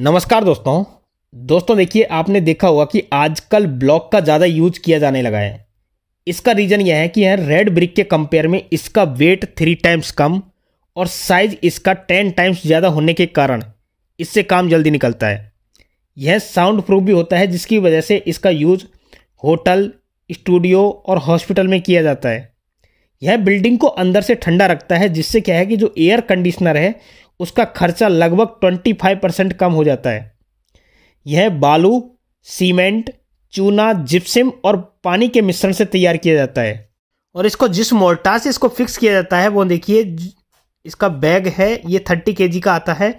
नमस्कार दोस्तों दोस्तों देखिए आपने देखा होगा कि आजकल ब्लॉक का ज़्यादा यूज किया जाने लगा है इसका रीज़न यह है कि यह रेड ब्रिक के कंपेयर में इसका वेट थ्री टाइम्स कम और साइज इसका टेन टाइम्स ज़्यादा होने के कारण इससे काम जल्दी निकलता है यह साउंड प्रूफ भी होता है जिसकी वजह से इसका यूज़ होटल स्टूडियो और हॉस्पिटल में किया जाता है यह बिल्डिंग को अंदर से ठंडा रखता है जिससे क्या है कि जो एयर कंडीशनर है उसका खर्चा लगभग ट्वेंटी फाइव परसेंट कम हो जाता है यह बालू सीमेंट चूना जिप्सिम और पानी के मिश्रण से तैयार किया जाता है और इसको जिस मोर्टार से इसको फिक्स किया जाता है वो देखिए इसका बैग है ये थर्टी के का आता है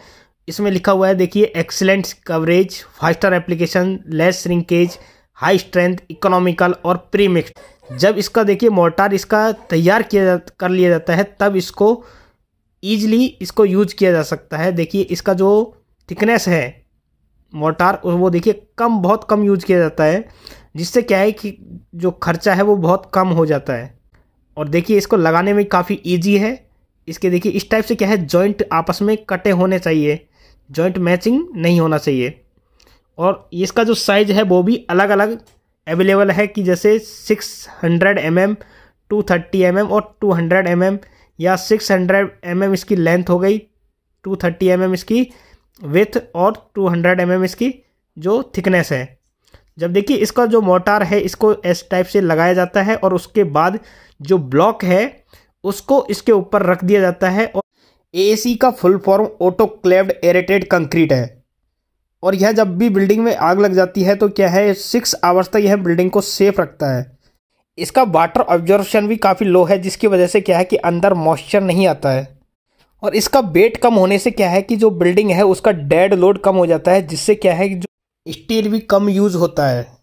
इसमें लिखा हुआ है देखिए excellent coverage five star application less shrinkage high strength economical और प्रीमिक्स जब इसका देखिए मोर्टार इसका तैयार किया जा कर लिया जाता है तब इसको ईजली इसको यूज किया जा सकता है देखिए इसका जो थिकनेस है मोर्टार वो देखिए कम बहुत कम यूज किया जाता है जिससे क्या है कि जो खर्चा है वो बहुत कम हो जाता है और देखिए इसको लगाने में काफ़ी ईजी है इसके देखिए इस टाइप से क्या है जॉइंट आपस में कटे होने चाहिए जॉइंट मैचिंग नहीं होना चाहिए और इसका जो साइज़ है वो भी अलग अलग अवेलेबल है कि जैसे 600 hundred M M two thirty M M और टू हंड्रेड एम एम या सिक्स हंड्रेड एम एम इसकी लेंथ हो गई टू थर्टी एम एम इसकी विथ और टू हंड्रेड एम एम इसकी जो थिकनेस है जब देखिए इसका जो मोटार है इसको एस टाइप से लगाया जाता है और उसके बाद जो ब्लॉक है उसको इसके ऊपर रख दिया जाता है और ए का full form autoclaved aerated concrete है और यह जब भी बिल्डिंग में आग लग जाती है तो क्या है सिक्स आवर्स तक यह बिल्डिंग को सेफ रखता है इसका वाटर ऑब्जॉर्बेशन भी काफ़ी लो है जिसकी वजह से क्या है कि अंदर मॉइस्चर नहीं आता है और इसका वेट कम होने से क्या है कि जो बिल्डिंग है उसका डेड लोड कम हो जाता है जिससे क्या है कि जो स्टील भी कम यूज़ होता है